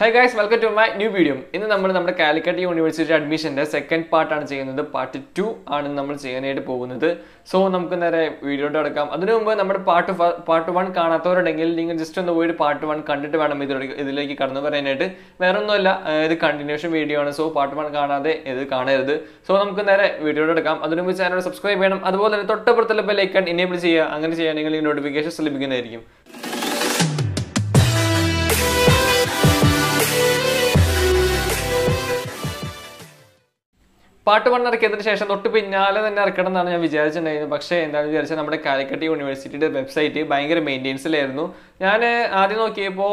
high guys welcome to my new video ഇന്ന് നമ്മൾ നമ്മുടെ കാലിക്കറ്റ് യൂണിവേഴ്സിറ്റി അഡ്മിഷൻ്റെ സെക്കൻഡ് പാർട്ടാണ് ചെയ്യുന്നത് പാർട്ട് ടു ആണ് നമ്മൾ ചെയ്യാനായിട്ട് പോകുന്നത് സോ നമുക്ക് നേരെ വീഡിയോ അടക്കാം അതിനു മുമ്പ് നമ്മുടെ പാർട്ട് പാർട്ട് വൺ കാണാത്തവരുണ്ടെങ്കിൽ നിങ്ങൾ ജസ്റ്റ് ഒന്ന് പോയിട്ട് പാർട്ട് വൺ കണ്ടിട്ട് വേണം ഇതിലേക്ക് ഇതിലേക്ക് കടന്നു പറയാനായിട്ട് വേറെ ഒന്നുമല്ല ഇത് കണ്ടിന്യൂഷൻ വീഡിയോ ആണ് സോ പാർട്ട് വൺ കാണാതെ ഇത് കാണരുത് സോ നമുക്ക് നേരെ വീഡിയോ എടുക്കാം അതിനു മുമ്പ് ചാനൽ സബ്സ്ക്രൈബ് ചെയ്യണം അതുപോലെ തന്നെ തൊട്ടപ്പുറത്തുള്ള ബെൽ ഐക്കൺ ഇനേബിൾ ചെയ്യുക അങ്ങനെ ചെയ്യുകയാണെങ്കിൽ നോട്ടിഫിക്കേഷൻസ് ലഭിക്കുന്നതായിരിക്കും പാട്ട് വൺ ഇറക്കിയതിന് ശേഷം തൊട്ട് പിന്നാലെ തന്നെ ഇറക്കണം എന്നാണ് ഞാൻ വിചാരിച്ചിട്ടുണ്ടായിരുന്നു പക്ഷേ എന്താണെന്ന് വിചാരിച്ചാൽ നമ്മുടെ കാലിക്കറ്റ് യൂണിവേഴ്സിറ്റിയുടെ വെബ്സൈറ്റ് ഭയങ്കര മെയിൻ്റെനൻസിലായിരുന്നു ഞാൻ ആദ്യം നോക്കിയപ്പോൾ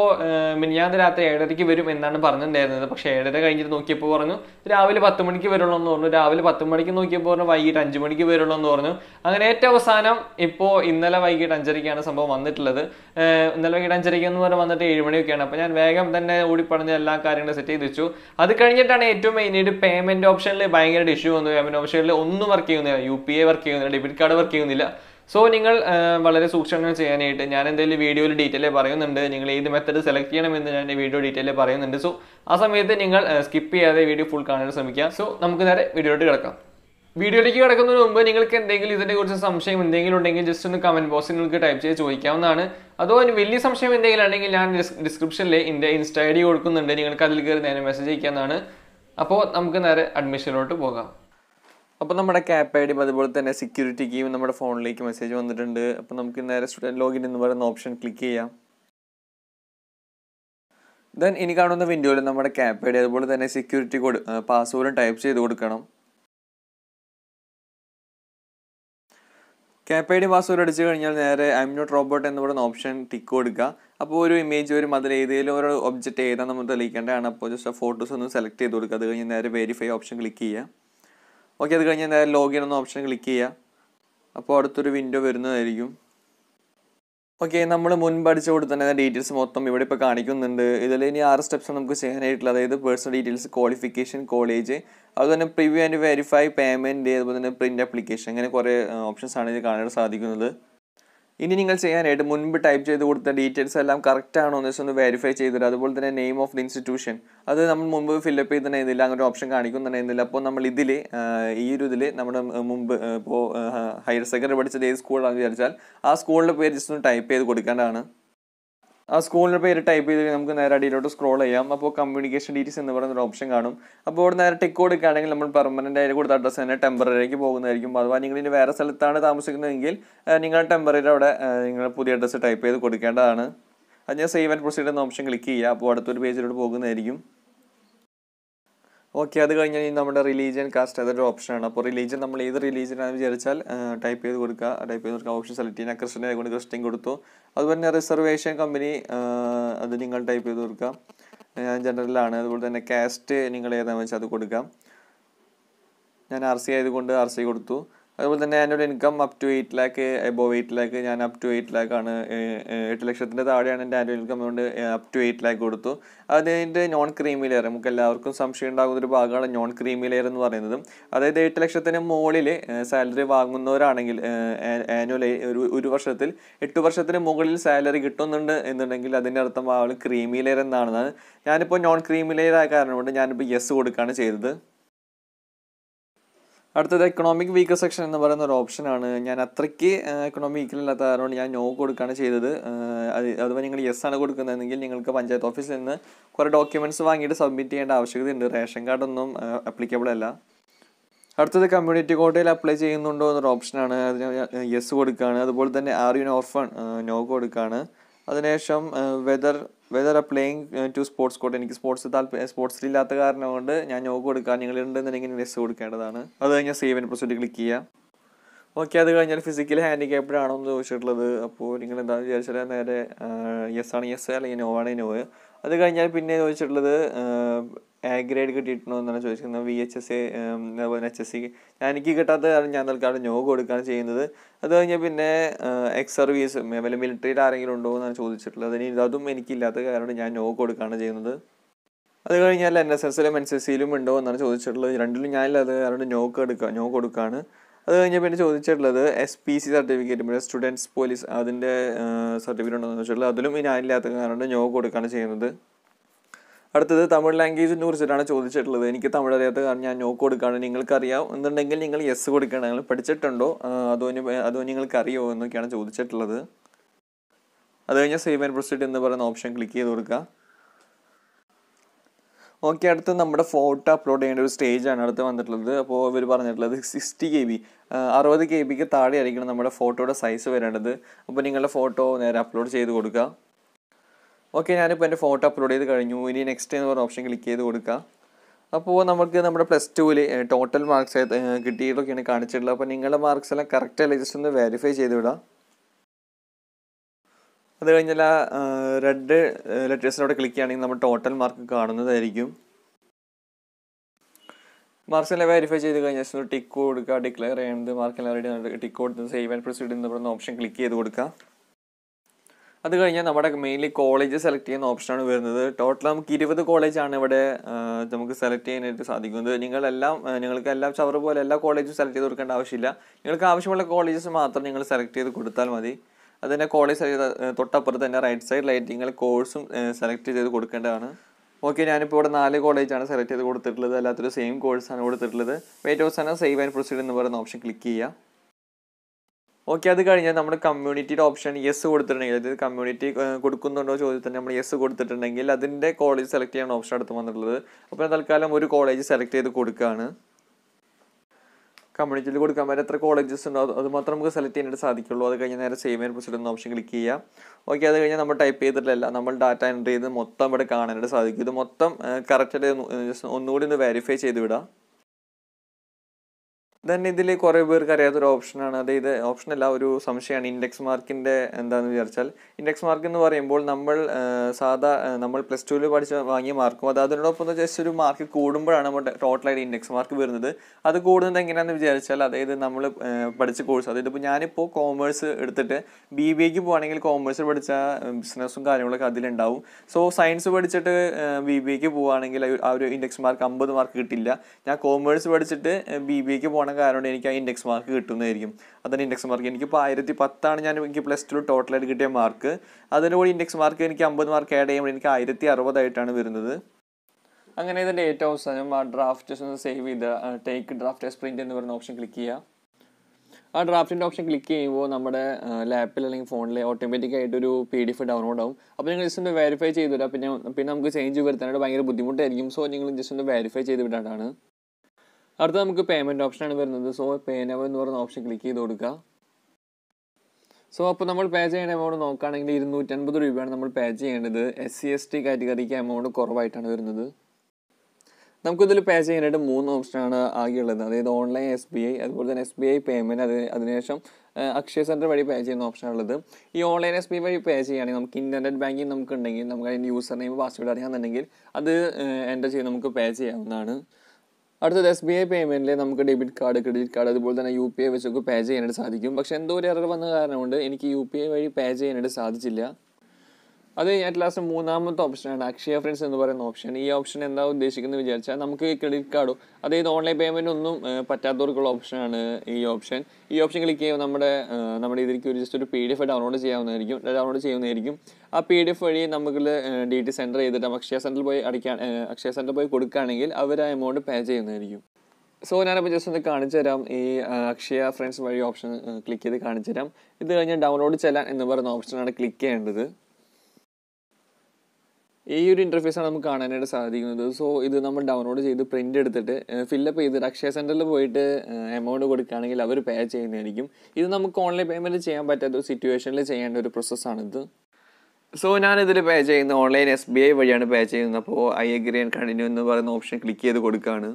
മിനിഞ്ഞാന്ന് രാത്രി ഏഴരയ്ക്ക് വരും എന്നാണ് പറഞ്ഞിട്ടുണ്ടായിരുന്നത് പക്ഷേ ഏഴര കഴിഞ്ഞിട്ട് നോക്കിയപ്പോൾ പറഞ്ഞു രാവിലെ പത്ത് മണിക്ക് വരുള്ളൂ എന്ന് പറഞ്ഞു രാവിലെ പത്ത് മണിക്ക് നോക്കിയപ്പോൾ പറഞ്ഞു വൈകിട്ട് അഞ്ച് മണിക്ക് വരുള്ളൂ എന്ന് പറഞ്ഞു അങ്ങനെ ഏറ്റവും അവസാനം ഇപ്പോൾ ഇന്നലെ വൈകിട്ട് അഞ്ചരയ്ക്കാണ് സംഭവം വന്നിട്ടുള്ളത് ഇന്നലെ വൈകിട്ട് അഞ്ചരയ്ക്ക് എന്ന് പറഞ്ഞാൽ വന്നിട്ട് ഏഴ് മണിയൊക്കെയാണ് അപ്പോൾ ഞാൻ വേഗം തന്നെ ഓടിപ്പണഞ്ഞ് എല്ലാ കാര്യങ്ങളും സെറ്റ് ചെയ്ത് വെച്ചു അത് കഴിഞ്ഞിട്ടാണ് ഏറ്റവും മെയിനായിട്ട് പേയ്മെൻറ്റ് ഓപ്ഷനിൽ ഭയങ്കര രണ്ട് ഇഷ്യൂ വന്നു പേയ്മെന്റ് ഓപ്ഷനിൽ ഒന്നും വർക്ക് ചെയ്യുന്നില്ല യു പി ഐ വർക്ക് ചെയ്യുന്നില്ല ഡെബിറ്റ് കാർഡ് വർക്ക് ചെയ്യുന്നില്ല സോ നിങ്ങൾ വളരെ സൂക്ഷ്മങ്ങൾ ചെയ്യാനായിട്ട് ഞാൻ എന്തെങ്കിലും വീഡിയോയിൽ ഡീറ്റെയിൽ പറയുന്നുണ്ട് നിങ്ങൾ ഏത് മെത്തേഡ് സെലക്ട് ചെയ്യണമെന്ന് ഞാൻ വീഡിയോ ഡീറ്റെയിൽ പറയുന്നുണ്ട് സോ ആ സമയത്ത് നിങ്ങൾ സ്കിപ്പ് ചെയ്യാതെ വീഡിയോ ഫുൾ കാണാൻ ശ്രമിക്കുക സോ നമുക്ക് നേരെ വീഡിയോയിലേക്ക് കിടക്കാം വീഡിയോയിലേക്ക് കിടക്കുന്നതിന് മുമ്പ് നിങ്ങൾക്ക് എന്തെങ്കിലും ഇതിനെക്കുറിച്ച് സംശയം എന്തെങ്കിലും ഉണ്ടെങ്കിൽ ജസ്റ്റ് ഒന്ന് കമന്റ് ബോക്സിൽ നിങ്ങൾക്ക് ടൈപ്പ് ചെയ്ത് ചോദിക്കാവുന്നതാണ് അതോ വലിയ സംശയം എന്തെങ്കിലും ഉണ്ടെങ്കിൽ ഞാൻ ഡിസ്ക്രിപ്ഷനിൽ എൻ്റെ ഇൻസ്റ്റ ഐ ഡി കൊടുക്കുന്നുണ്ട് നിങ്ങൾക്ക് അതിൽ കയറി നേരെ മെസ്സേജ് അയക്കാവുന്നതാണ് അപ്പോൾ നമുക്ക് നേരെ അഡ്മിഷനിലോട്ട് പോകാം അപ്പോൾ നമ്മുടെ ക്യാപ്പ് ഐ ഡിയും അതുപോലെ തന്നെ സെക്യൂരിറ്റി കീയും നമ്മുടെ ഫോണിലേക്ക് മെസ്സേജ് വന്നിട്ടുണ്ട് അപ്പോൾ നമുക്ക് നേരെ സ്റ്റുഡൻറ്റ് ലോഗിൻ എന്ന് പറയുന്ന ഓപ്ഷൻ ക്ലിക്ക് ചെയ്യാം ദെൻ ഇനി കാണുന്ന വിൻഡോയിൽ നമ്മുടെ ക്യാപ്പ് ഐ ഡി അതുപോലെ തന്നെ സെക്യൂരിറ്റി കോഡ് പാസ്വേഡും ടൈപ്പ് ചെയ്ത് കൊടുക്കണം ക്യാപ് ഐ ഡി പാസ്വേഡ് അടിച്ചു കഴിഞ്ഞാൽ നേരെ ഐ എം നോട്ട് റോബോട്ട് എന്ന് പറയുന്ന ഓപ്ഷൻ ടിക്ക് കൊടുക്കുക അപ്പോൾ ഒരു ഇമേജ് വരും അതിൽ ഏതെങ്കിലും ഒരു ഒബ്ജക്റ്റ് ഏതാണ് നമ്മൾ തെളിയിക്കേണ്ടതാണ് അപ്പോൾ ജസ്റ്റ് ഫോട്ടോസ് ഒന്ന് സെലക്ട് ചെയ്ത് കൊടുക്കുക അത് കഴിഞ്ഞ് നേരെ വെരിഫൈ ഓപ്ഷൻ ക്ലിക്ക് ചെയ്യുക ഓക്കെ അത് കഴിഞ്ഞ് നേരെ ലോഗിൻ എന്ന ഓപ്ഷൻ ക്ലിക്ക് ചെയ്യുക അപ്പോൾ അടുത്തൊരു വിൻഡോ വരുന്നതായിരിക്കും ഓക്കെ നമ്മൾ മുൻപ് അടിച്ചുകൊണ്ട് തന്നെ ഡീറ്റെയിൽസ് മൊത്തം ഇവിടെ ഇപ്പോൾ കാണിക്കുന്നുണ്ട് ഇതിൽ ഇനി ആറ് സ്റ്റെപ്സ് നമുക്ക് ചെയ്യാനായിട്ടുള്ള അതായത് പേഴ്സണൽ ഡീറ്റെയിൽസ് ക്വാളിഫിക്കേഷൻ കോളേജ് അതുപോലെ പ്രിവ്യൂ ആൻഡ് വെരിഫൈ പേയ്മെൻറ്റ് അതുപോലെ തന്നെ പ്രിൻറ്റ് ആപ്ലിക്കേഷൻ അങ്ങനെ കുറേ ഓപ്ഷൻസാണ് ഇത് കാണാൻ സാധിക്കുന്നത് ഇനി നിങ്ങൾ ചെയ്യാനായിട്ട് മുൻപ് ടൈപ്പ് ചെയ്ത് കൊടുത്ത ഡീറ്റെയിൽസ് എല്ലാം കറക്റ്റ് ആണോ എന്ന് വെച്ചാൽ ഒന്ന് വെരിഫൈ ചെയ്തിട്ട് അതുപോലെ തന്നെ നെയിം ഓഫ് ദി ഇൻസ്റ്റിറ്റ്യൂഷൻ അത് നമ്മൾ മുമ്പ് ഫില്ലപ്പ് ഇതില്ല അങ്ങനെ ഓപ്ഷൻ ഇതില്ല അപ്പോൾ നമ്മൾ ഇതിൽ ഈ ഒരു ഇതിൽ നമ്മുടെ മുമ്പ് ഇപ്പോൾ ഹയർ സെക്കൻഡറി പഠിച്ചത് ഏത് സ്കൂളാണെന്ന് വിചാരിച്ചാൽ ആ സ്കൂളിൻ്റെ പേര് ജസ്റ്റ് ഒന്ന് ടൈപ്പ് ചെയ്ത് കൊടുക്കേണ്ടതാണ് ആ സ്കൂളിൻ്റെ പേര് ടൈപ്പ് ചെയ്ത് നമുക്ക് നേരെ അടിയിലോട്ട് സ്ക്രോൾ ചെയ്യാം അപ്പോൾ കമ്മ്യൂണിക്കേഷൻ ഡീറ്റെയിൽസ് എന്ന് പറയുന്ന ഒരു ഓപ്ഷൻ കാണും അപ്പോൾ അവിടെ നേരെ ടിക്ക് കൊടുക്കുകയാണെങ്കിൽ നമ്മൾ പെർമനൻ്റ് ആയിട്ട് കൊടുത്ത അഡ്രസ്സ് തന്നെ ടെമ്പററിയിലേക്ക് പോകുന്നതായിരിക്കും അഥവാ നിങ്ങൾ ഇനി വേറെ സ്ഥലത്താണ് താമസിക്കുന്നതെങ്കിൽ നിങ്ങൾ ടെമ്പററി അവിടെ നിങ്ങൾ പുതിയ അഡ്രസ്സ് ടൈപ്പ് ചെയ്ത് കൊടുക്കേണ്ടതാണ് അത് ഞാൻ സേവ് ആൻഡ് പ്രൊസീഡ് എന്ന ഓപ്ഷൻ ക്ലിക്ക് ചെയ്യുക അപ്പോൾ അടുത്തൊരു പേജിലോട്ട് പോകുന്നതായിരിക്കും ഓക്കെ അത് കഴിഞ്ഞാൽ ഇനി നമ്മുടെ റിലീജിയൻ കാസ്റ്റ് അതൊരു ഓപ്ഷനാണ് അപ്പോൾ റിലീജിയൻ നമ്മൾ ഏത് ആണെന്ന് വിചാരിച്ചാൽ ടൈപ്പ് ചെയ്ത് കൊടുക്കുക ടൈപ്പ് ചെയ്ത് കൊടുക്കുക ഓപ്ഷൻ സെലക്ട് ചെയ്യുക ക്രിസ്ത്യനെ കൊണ്ട് ക്രിസ്ത്യൻ കൊടുത്തു അതുപോലെ തന്നെ റിസർവേഷൻ കമ്പനി അത് നിങ്ങൾ ടൈപ്പ് ചെയ്ത് കൊടുക്കുക ഞാൻ ജനറലാണ് അതുപോലെ തന്നെ കാസ്റ്റ് നിങ്ങൾ ഏതാണെന്ന് വെച്ചാൽ അത് കൊടുക്കാം ഞാൻ ആർ സി ആയതുകൊണ്ട് ആർ സി കൊടുത്തു അതുപോലെ തന്നെ annual income up to eight lakh above eight lakh ഞാൻ അപ് ടു എയ്റ്റ് ആണ് എട്ട് ലക്ഷത്തിൻ്റെ താഴെയാണ് എൻ്റെ ആനുവൽ ഇൻകം അതുകൊണ്ട് അപ് ടു എയ്റ്റ് ലാക്ക് കൊടുത്തു അതിൻ്റെ നോൺ ക്രീമി ലെയർ നമുക്ക് എല്ലാവർക്കും സംശയം ഉണ്ടാകുന്ന ഒരു ഭാഗമാണ് നോൺ ക്രീമി ലെയർ എന്ന് പറയുന്നത് അതായത് എട്ട് ലക്ഷത്തിന് മുകളിൽ സാലറി വാങ്ങുന്നവരാണെങ്കിൽ ആനുവൽ ഒരു ഒരു വർഷത്തിൽ എട്ട് വർഷത്തിന് മുകളിൽ സാലറി കിട്ടുന്നുണ്ട് എന്നുണ്ടെങ്കിൽ അതിൻ്റെ അർത്ഥം ആൾ ക്രീമി ലെയർ എന്നാണെന്നാണ് ഞാനിപ്പോൾ നോൺ ക്രീമി ലെയർ ആയ കാരണം കൊണ്ട് ഞാനിപ്പോൾ യെസ് കൊടുക്കുകയാണ് ചെയ്തത് അടുത്തത് എക്കണോമിക് വീക്കർ സെക്ഷൻ എന്ന് പറയുന്ന ഒരു ഓപ്ഷനാണ് ഞാൻ അത്രയ്ക്ക് എക്കണോമി വീക്കൽ അല്ലാത്ത കാരണം ഞാൻ നോ കൊടുക്കുകയാണ് ചെയ്തത് അത് അഥവാ നിങ്ങൾ യെസ് ആണ് കൊടുക്കുന്നതെങ്കിൽ നിങ്ങൾക്ക് പഞ്ചായത്ത് ഓഫീസിൽ നിന്ന് കുറേ ഡോക്യുമെൻറ്റ്സ് വാങ്ങിയിട്ട് സബ്മിറ്റ് ചെയ്യേണ്ട ആവശ്യകതയുണ്ട് റേഷൻ കാർഡൊന്നും അപ്ലിക്കബിൾ അല്ല അടുത്തത് കമ്മ്യൂണിറ്റി കോട്ടയിൽ അപ്ലൈ ചെയ്യുന്നുണ്ടോ എന്നൊരു ഓപ്ഷനാണ് അതിന് യെസ് കൊടുക്കുകയാണ് അതുപോലെ തന്നെ ആർ യു നോർഫൺ നോ കൊടുക്കുകയാണ് അതിനുശേഷം വെതർ വെതർ ആ പ്ലേയിങ് ടു സ്പോർട്സ് കോട്ട് എനിക്ക് സ്പോർട്സ് താല്പര്യം ഇല്ലാത്ത കാരണം കൊണ്ട് ഞാൻ യോഗ കൊടുക്കാം നിങ്ങൾ ഉണ്ടെന്നുണ്ടെങ്കിൽ ലെസ് കൊടുക്കേണ്ടതാണ് അത് കഴിഞ്ഞാൽ സേവ് ആൻഡ് പ്രൊസീഡ് ക്ലിക്ക് ചെയ്യുക ഓക്കെ അത് കഴിഞ്ഞാൽ ഫിസിക്കൽ ഹാൻഡിക്യാപ്ഡ് ആണോ എന്ന് ചോദിച്ചിട്ടുള്ളത് അപ്പോൾ നിങ്ങൾ എന്താണെന്ന് വിചാരിച്ചാൽ നേരെ യെസ് ആണ് യെസ് അല്ലെങ്കിൽ നോ ആണ് നോ അത് കഴിഞ്ഞാൽ പിന്നെ ചോദിച്ചിട്ടുള്ളത് ഗ്രേഡ് കിട്ടിയിട്ടുണ്ടോ എന്നാണ് ചോദിച്ചിരുന്നത് വി എച്ച് എസ് അതുപോലെ എച്ച് എസ് സി ഞാൻ എനിക്ക് കിട്ടാത്ത കാരണം ഞാൻ തൽക്കാലം നോ കൊടുക്കുകയാണ് ചെയ്യുന്നത് അത് കഴിഞ്ഞാൽ പിന്നെ എക്സ് സർവീസ് വല്ല മിലിറ്ററിയിൽ ആരെങ്കിലും ഉണ്ടോ എന്നാണ് ചോദിച്ചിട്ടുള്ളത് അതിന് അതും എനിക്കില്ലാത്ത കാരണം ഞാൻ നോ കൊടുക്കുകയാണ് ചെയ്യുന്നത് അത് കഴിഞ്ഞാൽ എൻ എസ് എസിലും എൻ എസ് സിയിലും ഉണ്ടോ എന്നാണ് ചോദിച്ചിട്ടുള്ളത് രണ്ടിലും ഞാനില്ലാത്ത കാരണം നോക്ക് എടുക്കുക നോ കൊടുക്കുകയാണ് അത് കഴിഞ്ഞാൽ പിന്നെ ചോദിച്ചിട്ടുള്ളത് എസ് പി സി സർട്ടിഫിക്കറ്റ് പിന്നെ സ്റ്റുഡൻസ് പോലീസ് അതിൻ്റെ സർട്ടിഫിക്കറ്റ് ഉണ്ടോ എന്ന് ചോദിച്ചിട്ടുള്ളത് അതിലും ഞാനില്ലാത്ത കാരണം നോ കൊടുക്കുകയാണ് ചെയ്യുന്നത് അടുത്തത് തമിഴ് ലാംഗ്വേജിനെ കുറിച്ചിട്ടാണ് ചോദിച്ചിട്ടുള്ളത് എനിക്ക് തമിഴ് അറിയാത്ത കാരണം ഞാൻ നോ കൊടുക്കുകയാണ് നിങ്ങൾക്കറിയാം എന്നുണ്ടെങ്കിൽ നിങ്ങൾ യെസ് കൊടുക്കണം നിങ്ങൾ പഠിച്ചിട്ടുണ്ടോ അതോ അതോ നിങ്ങൾക്കറിയോ എന്നൊക്കെയാണ് ചോദിച്ചിട്ടുള്ളത് അത് കഴിഞ്ഞാൽ സേവ് ആൻഡ് പ്രൊസീഡ് എന്ന് പറയുന്ന ഓപ്ഷൻ ക്ലിക്ക് ചെയ്ത് കൊടുക്കുക ഓക്കെ അടുത്ത് നമ്മുടെ ഫോട്ടോ അപ്ലോഡ് ചെയ്യേണ്ട ഒരു സ്റ്റേജാണ് അടുത്ത് വന്നിട്ടുള്ളത് അപ്പോൾ ഇവർ പറഞ്ഞിട്ടുള്ളത് സിക്സ്റ്റി കെ ബി അറുപത് കെ ബിക്ക് താഴെ ആയിരിക്കണം നമ്മുടെ ഫോട്ടോയുടെ സൈസ് വരേണ്ടത് അപ്പോൾ നിങ്ങളുടെ ഫോട്ടോ നേരെ അപ്ലോഡ് ചെയ്ത് കൊടുക്കുക ഓക്കെ ഞാനിപ്പോൾ എൻ്റെ ഫോട്ടോ അപ്ലോഡ് ചെയ്ത് കഴിഞ്ഞു ഇനി നെക്സ്റ്റ് എന്ന് പറഞ്ഞ ഓപ്ഷൻ ക്ലിക്ക് ചെയ്ത് കൊടുക്കുക അപ്പോൾ നമുക്ക് നമ്മുടെ പ്ലസ് ടുവിൽ ടോട്ടൽ മാർക്സ് കിട്ടിയതൊക്കെയാണ് കാണിച്ചിട്ടുള്ളത് അപ്പോൾ നിങ്ങളുടെ മാർക്സ് എല്ലാം കറക്റ്റ് അല്ലെങ്കിൽ ജസ്റ്റ് ഒന്ന് വെരിഫൈ ചെയ്ത് വിടാം അത് കഴിഞ്ഞാൽ റെഡ് ലെറ്റേഴ്സിനോട് ക്ലിക്ക് ചെയ്യുകയാണെങ്കിൽ നമ്മൾ ടോട്ടൽ മാർക്ക് കാണുന്നതായിരിക്കും മാർക്സ് എല്ലാം വെരിഫൈ ചെയ്ത് കഴിഞ്ഞാൽ ശേഷം ടിക്ക് കൊടുക്കുക ഡിക്ലെയർ ചെയ്യുന്നത് മാർക്ക് എല്ലാം റെഡി ടിക്ക് കൊടുത്ത് സേവ് ആൻഡ് പ്രൊസീഡ് എന്ന് പറയുന്ന ഓപ്ഷൻ ക്ലിക്ക് ചെയ്ത് കൊടുക്കുക അത് കഴിഞ്ഞാൽ നമ്മുടെ മെയിൻലി കോളേജ് സെലക്ട് ചെയ്യുന്ന ഓപ്ഷനാണ് വരുന്നത് ടോട്ടൽ നമുക്ക് ഇരുപത് കോളേജാണ് ഇവിടെ നമുക്ക് സെലക്ട് ചെയ്യാനായിട്ട് സാധിക്കുന്നത് നിങ്ങളെല്ലാം നിങ്ങൾക്ക് എല്ലാം ചവർ പോലെ എല്ലാ കോളേജും സെലക്ട് ചെയ്ത് കൊടുക്കേണ്ട ആവശ്യമില്ല നിങ്ങൾക്ക് ആവശ്യമുള്ള കോളേജസ് മാത്രം നിങ്ങൾ സെലക്ട് ചെയ്ത് കൊടുത്താൽ മതി തന്നെ കോളേജ് തൊട്ടപ്പുറത്ത് തന്നെ റൈറ്റ് സൈഡിലായിട്ട് നിങ്ങൾ കോഴ്സും സെലക്ട് ചെയ്ത് കൊടുക്കേണ്ടതാണ് ഓക്കെ ഞാനിപ്പോൾ ഇവിടെ നാല് കോളേജാണ് സെലക്ട് ചെയ്ത് കൊടുത്തിട്ടുള്ളത് അല്ലാത്തൊരു സെയിം കോഴ്സാണ് കൊടുത്തിട്ടുള്ളത് വെയിറ്റ് ഓഫ് സന സേവ് ആൻഡ് പ്രൊസീഡ് എന്ന് പറയുന്ന ഓപ്ഷൻ ക്ലിക്ക് ചെയ്യുക ഓക്കെ അത് കഴിഞ്ഞാൽ നമ്മുടെ കമ്മ്യൂണിറ്റിയുടെ ഓപ്ഷൻ യെസ് കൊടുത്തിട്ടുണ്ടെങ്കിൽ അതായത് കമ്മ്യൂണിറ്റി കൊടുക്കുന്നുണ്ടോ ചോദ്യത്തിന് നമ്മൾ യെസ് കൊടുത്തിട്ടുണ്ടെങ്കിൽ അതിൻ്റെ കോളേജ് സെലക്ട് ചെയ്യാൻ ഓപ്ഷൻ അടുത്ത് വന്നിട്ടുള്ളത് അപ്പോൾ തൽക്കാലം ഒരു കോളേജ് സെലക്ട് ചെയ്ത് കൊടുക്കുകയാണ് കമ്മ്യൂണിറ്റിയിൽ കൊടുക്കാൻ പറ്റും എത്ര കോളേജസ് ഉണ്ടോ അത് മാത്രം നമുക്ക് സെലക്ട് ചെയ്യാനായിട്ട് സാധിക്കുള്ളൂ അത് കഴിഞ്ഞാൽ നേരെ സേവ് ആൻഡ് പ്രൊസീഡ് എന്ന ഓപ്ഷൻ ക്ലിക്ക് ചെയ്യാം ഓക്കെ അത് കഴിഞ്ഞാൽ നമ്മൾ ടൈപ്പ് ചെയ്തിട്ടില്ല നമ്മൾ ഡാറ്റ എൻ്റർ ചെയ്ത് മൊത്തം ഇവിടെ കാണാനായിട്ട് സാധിക്കും ഇത് മൊത്തം കറക്റ്റായിട്ട് ഒന്നുകൂടി ഒന്ന് വെരിഫൈ ചെയ്ത് വിടാം ദെൻ ഇതിൽ കുറേ പേർക്ക് അറിയാത്തൊരു ഓപ്ഷനാണ് അതായത് ഓപ്ഷനല്ല ഒരു സംശയമാണ് ഇൻഡെക്സ് മാർക്കിൻ്റെ എന്താണെന്ന് വിചാരിച്ചാൽ ഇൻഡെക്സ് മാർക്ക് എന്ന് പറയുമ്പോൾ നമ്മൾ സാധാ നമ്മൾ പ്ലസ് ടുവിൽ പഠിച്ച് വാങ്ങിയ മാർക്കും അത് അതിനോടൊപ്പം ജസ്റ്റ് ഒരു മാർക്ക് കൂടുമ്പോഴാണ് നമ്മുടെ ടോട്ടലായിട്ട് ഇൻഡെക്സ് മാർക്ക് വരുന്നത് അത് കൂടുന്നത് എങ്ങനെയാണെന്ന് വിചാരിച്ചാൽ അതായത് നമ്മൾ പഠിച്ച കോഴ്സ് അതായത് ഇപ്പോൾ ഞാനിപ്പോൾ കോമേഴ്സ് എടുത്തിട്ട് ബി ബി എക്ക് പോകുകയാണെങ്കിൽ കോമേഴ്സ് പഠിച്ച ബിസിനസ്സും കാര്യങ്ങളൊക്കെ അതിലുണ്ടാവും സോ സയൻസ് പഠിച്ചിട്ട് ബി ബി എക്ക് പോകുകയാണെങ്കിൽ ആ ഒരു ഇൻഡെക്സ് മാർക്ക് അമ്പത് മാർക്ക് കിട്ടില്ല ഞാൻ കോമേഴ്സ് പഠിച്ചിട്ട് ബി ബി എക്ക് പോകണമെങ്കിൽ കാരണം എനിക്ക് ആ ഇൻഡെക്സ് മാർക്ക് കിട്ടുന്നതായിരിക്കും അതാണ് ഇൻഡെക്സ് മാർക്ക് എനിക്കിപ്പോൾ ആയിരത്തി പത്താണ് ഞാൻ എനിക്ക് പ്ലസ് ടു ടോട്ടലായിട്ട് കിട്ടിയ മാർക്ക് കൂടി ഇൻഡെക്സ് മാർക്ക് എനിക്ക് അമ്പത് മാർക്ക് ആഡ് ചെയ്യുമ്പോൾ എനിക്ക് ആയിരത്തി അറുപതായിട്ടാണ് വരുന്നത് അങ്ങനെ ഇതിൻ്റെ ഏറ്റവും അവസാനം ആ ഡ്രാഫ്റ്റ് ഒന്ന് സേവ് ചെയ്ത് ടേക്ക് ഡ്രാഫ്റ്റ് എസ് എന്ന് പറയുന്ന ഓപ്ഷൻ ക്ലിക്ക് ചെയ്യുക ആ ഡ്രാഫ്റ്റിൻ്റെ ഓപ്ഷൻ ക്ലിക്ക് ചെയ്യുമ്പോൾ നമ്മുടെ ലാപ്പിൽ അല്ലെങ്കിൽ ഫോണിൽ ഓട്ടോമാറ്റിക്കായിട്ട് ഒരു പി ഡി എഫ് ഡൗൺലോഡ് ആവും അപ്പോൾ നിങ്ങൾ ജസ്റ്റ് ഒന്ന് വെരിഫൈ ചെയ്തു തരാം പിന്നെ പിന്നെ നമുക്ക് ചേഞ്ച് വരുത്താനായിട്ട് ഭയങ്കര ബുദ്ധിമുട്ടായിരിക്കും സോ നിങ്ങൾ ജസ്റ്റ് ഒന്ന് വെരിഫൈ ചെയ്ത് വിടാനാണ് അടുത്ത നമുക്ക് പേയ്മെൻറ്റ് ഓപ്ഷനാണ് വരുന്നത് സോ പേ നവ് എന്ന് പറയുന്ന ഓപ്ഷൻ ക്ലിക്ക് ചെയ്ത് കൊടുക്കുക സോ അപ്പോൾ നമ്മൾ പേ ചെയ്യേണ്ട എമൗണ്ട് നോക്കുകയാണെങ്കിൽ ഇരുന്നൂറ്റൻപത് രൂപയാണ് നമ്മൾ പേ ചെയ്യേണ്ടത് എസ് സി എസ് ടി കാറ്റഗറിക്ക് എമൗണ്ട് കുറവായിട്ടാണ് വരുന്നത് നമുക്കിതിൽ പേ ചെയ്യാനായിട്ട് മൂന്ന് ഓപ്ഷനാണ് ആകെയുള്ളത് അതായത് ഓൺലൈൻ എസ് ബി ഐ അതുപോലെ തന്നെ എസ് ബി ഐ പേയ്മെൻറ്റ് അത് അതിനുശേഷം അക്ഷയ സെൻറ്റർ വഴി പേ ചെയ്യുന്ന ഓപ്ഷനാണുള്ളത് ഈ ഓൺലൈൻ എസ് ബി വഴി പേ ചെയ്യുകയാണെങ്കിൽ നമുക്ക് ഇൻ്റർനെറ്റ് ബാങ്കിങ് നമുക്കുണ്ടെങ്കിൽ നമുക്ക് അതിൻ്റെ യൂസർ നെയിം പാസ്വേഡ് അറിയാമെന്നുണ്ടെങ്കിൽ അത് എൻ്റർ ചെയ്ത് നമുക്ക് പേ ചെയ്യാവുന്നതാണ് അടുത്തത് എസ് ബി ഐ പേയ്മെൻറ്റിൽ നമുക്ക് ഡെബിറ്റ് കാർഡ് ക്രെഡിറ്റ് കാർഡ് അതുപോലെ തന്നെ യു പി ഐ വെച്ചൊക്കെ പേ ചെയ്യാനായിട്ട് സാധിക്കും പക്ഷേ എന്തോ ഒരു എറർ വന്ന കാരണം കൊണ്ട് എനിക്ക് യു പി ഐ വഴി പേ ചെയ്യാനായിട്ട് സാധിച്ചില്ല അത് ഞാൻ ലാസ്റ്റ് മൂന്നാമത്തെ ഓപ്ഷനാണ് അക്ഷയ ഫ്രണ്ട്സ് എന്ന് പറയുന്ന ഓപ്ഷൻ ഈ ഓപ്ഷൻ എന്താ ഉദ്ദേശിക്കുന്നത് വിചാരിച്ചാൽ നമുക്ക് ക്രെഡിറ്റ് കാർഡോ അതായത് ഓൺലൈൻ പേയ്മെൻ്റ് ഒന്നും പറ്റാത്തവർക്കുള്ള ഓപ്ഷനാണ് ഈ ഓപ്ഷൻ ഈ ഓപ്ഷൻ ക്ലിക്ക് ചെയ്യുമ്പോൾ നമ്മുടെ നമ്മുടെ ഇതിലേക്ക് ഒരു ജസ്റ്റ് ഒരു പി ഡി എഫ് ഡൗൺലോഡ് ചെയ്യാവുന്നതായിരിക്കും ഡൗൺലോഡ് ചെയ്യുന്നതായിരിക്കും ആ പി ഡി എഫ് വഴി നമുക്ക് ഡി ടി സെൻറ്റർ ചെയ്തിട്ട് അക്ഷയ സെൻറ്ററിൽ പോയി അടിക്കാൻ അക്ഷയ സെൻറ്ററിൽ പോയി കൊടുക്കുകയാണെങ്കിൽ അവർ ആ എമൗണ്ട് പേ ചെയ്യുന്നതായിരിക്കും സോ ഞാനപ്പോൾ ജസ്റ്റ് ഒന്ന് കാണിച്ചു തരാം ഈ അക്ഷയ ഫ്രണ്ട്സ് വഴി ഓപ്ഷൻ ക്ലിക്ക് ചെയ്ത് കാണിച്ചു തരാം ഇത് കഴിഞ്ഞാൽ ഡൗൺലോഡ് ചെല്ലാൻ എന്ന് പറയുന്ന ഓപ്ഷനാണ് ക്ലിക്ക് ചെയ്യേണ്ടത് ഈ ഒരു ഇൻ്റർഫേസാണ് നമുക്ക് കാണാനായിട്ട് സാധിക്കുന്നത് സോ ഇത് നമ്മൾ ഡൗൺലോഡ് ചെയ്ത് പ്രിൻ്റ് എടുത്തിട്ട് ഫില്ലപ്പ് ചെയ്ത് അക്ഷയ സെൻറ്ററിൽ പോയിട്ട് എമൗണ്ട് കൊടുക്കുകയാണെങ്കിൽ അവർ പേ ചെയ്യുന്നതായിരിക്കും ഇത് നമുക്ക് ഓൺലൈൻ പേയ്മെൻറ്റ് ചെയ്യാൻ പറ്റാത്ത ഒരു സിറ്റുവേഷനിൽ ചെയ്യേണ്ട ഒരു പ്രോസസ്സാണിത് സോ ഞാനിതിൽ പേ ചെയ്യുന്ന ഓൺലൈൻ എസ് ബി ഐ വഴിയാണ് പേ ചെയ്യുന്നത് അപ്പോൾ ഐ അഗ്രി ആൻഡ് കണ്ടിന്യൂ എന്ന് പറയുന്ന ഓപ്ഷൻ ക്ലിക്ക് ചെയ്ത് കൊടുക്കുകയാണ്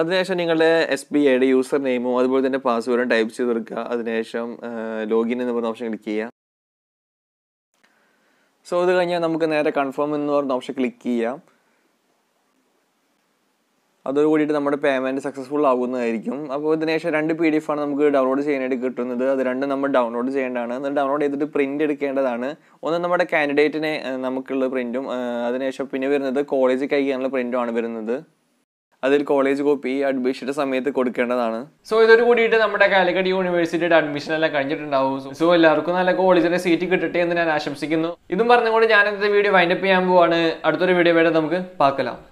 അതിനുശേഷം നിങ്ങളുടെ എസ് ബി ഐയുടെ യൂസർ നെയിമും അതുപോലെ തന്നെ പാസ്വേഡും ടൈപ്പ് ചെയ്ത് കൊടുക്കുക അതിനുശേഷം ലോഗിൻ എന്ന് പറയുന്ന ഓപ്ഷൻ ക്ലിക്ക് ചെയ്യുക സോ ഇത് കഴിഞ്ഞാൽ നമുക്ക് നേരെ കൺഫേം എന്ന് പറഞ്ഞ ഓപ്ഷൻ ക്ലിക്ക് ചെയ്യാം അതോടുകൂടിയിട്ട് നമ്മുടെ പേയ്മെൻറ്റ് സക്സസ്ഫുൾ ആകുന്നതായിരിക്കും അപ്പോൾ ഇതിനുശേഷം രണ്ട് പി ഡി എഫ് ആണ് നമുക്ക് ഡൗൺലോഡ് ചെയ്യാനായിട്ട് കിട്ടുന്നത് അത് രണ്ടും നമ്മൾ ഡൗൺലോഡ് ചെയ്യേണ്ടതാണ് എന്നിട്ട് ഡൗൺലോഡ് ചെയ്തിട്ട് പ്രിൻ്റ് എടുക്കേണ്ടതാണ് ഒന്ന് നമ്മുടെ കാൻഡിഡേറ്റിനെ നമുക്കുള്ള പ്രിൻറ്റും അതിനുശേഷം പിന്നെ വരുന്നത് കോളേജിൽ കഴിക്കാനുള്ള പ്രിൻറ്റും ആണ് വരുന്നത് അതിൽ കോളേജ് കോപ്പി അഡ്മിഷന്റെ സമയത്ത് കൊടുക്കേണ്ടതാണ് സോ ഇതൊരു കൂടിയിട്ട് നമ്മുടെ കാലിക്കറ്റ് യൂണിവേഴ്സിറ്റിയുടെ അഡ്മിഷൻ എല്ലാം കഴിഞ്ഞിട്ടുണ്ടാവും സോ എല്ലാവർക്കും നല്ല കോളേജിന്റെ സീറ്റ് കിട്ടട്ടെ എന്ന് ഞാൻ ആശംസിക്കുന്നു ഇതും പറഞ്ഞുകൊണ്ട് ഞാൻ ഇന്നത്തെ വീഡിയോ വൈൻഡപ്പ് ചെയ്യാൻ പോവാണ് അടുത്തൊരു വീഡിയോ വേണ്ട നമുക്ക് പാക്കലാം